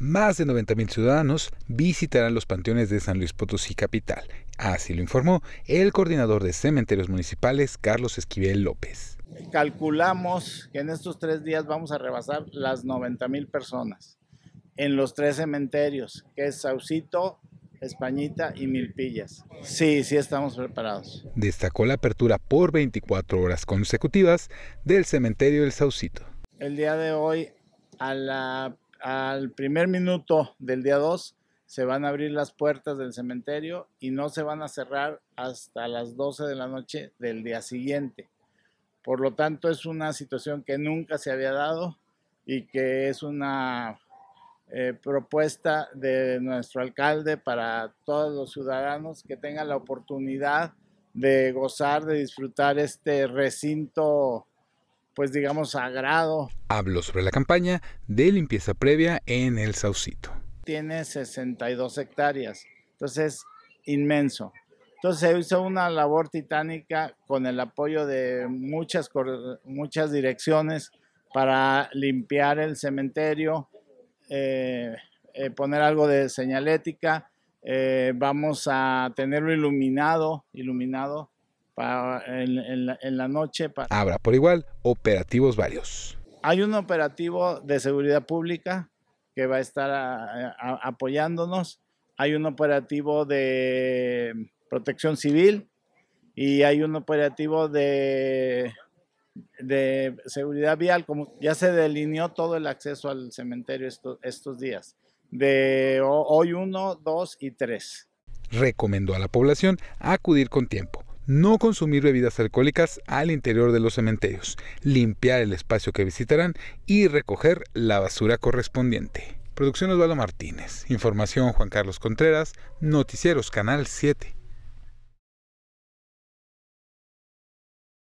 Más de mil ciudadanos visitarán los panteones de San Luis Potosí Capital. Así lo informó el coordinador de cementerios municipales, Carlos Esquivel López. Calculamos que en estos tres días vamos a rebasar las mil personas en los tres cementerios, que es Saucito, Españita y Milpillas. Sí, sí estamos preparados. Destacó la apertura por 24 horas consecutivas del cementerio del Saucito. El día de hoy a la al primer minuto del día 2 se van a abrir las puertas del cementerio y no se van a cerrar hasta las 12 de la noche del día siguiente. Por lo tanto, es una situación que nunca se había dado y que es una eh, propuesta de nuestro alcalde para todos los ciudadanos que tengan la oportunidad de gozar, de disfrutar este recinto pues digamos, sagrado. Hablo sobre la campaña de limpieza previa en el Saucito. Tiene 62 hectáreas, entonces es inmenso. Entonces se hizo una labor titánica con el apoyo de muchas, muchas direcciones para limpiar el cementerio, eh, eh, poner algo de señalética. Eh, vamos a tenerlo iluminado, iluminado en, la, noche. Habrá por igual operativos varios. Hay un operativo de seguridad pública que va a estar apoyándonos. Hay un operativo de protección civil y hay un operativo de, de seguridad vial, como ya se delineó todo el acceso al cementerio estos, días, de hoy uno, dos y tres Recomendó a la población acudir con tiempo no consumir bebidas alcohólicas al interior de los cementerios, limpiar el espacio que visitarán y recoger la basura correspondiente. Producción Osvaldo Martínez, información Juan Carlos Contreras, Noticieros Canal 7.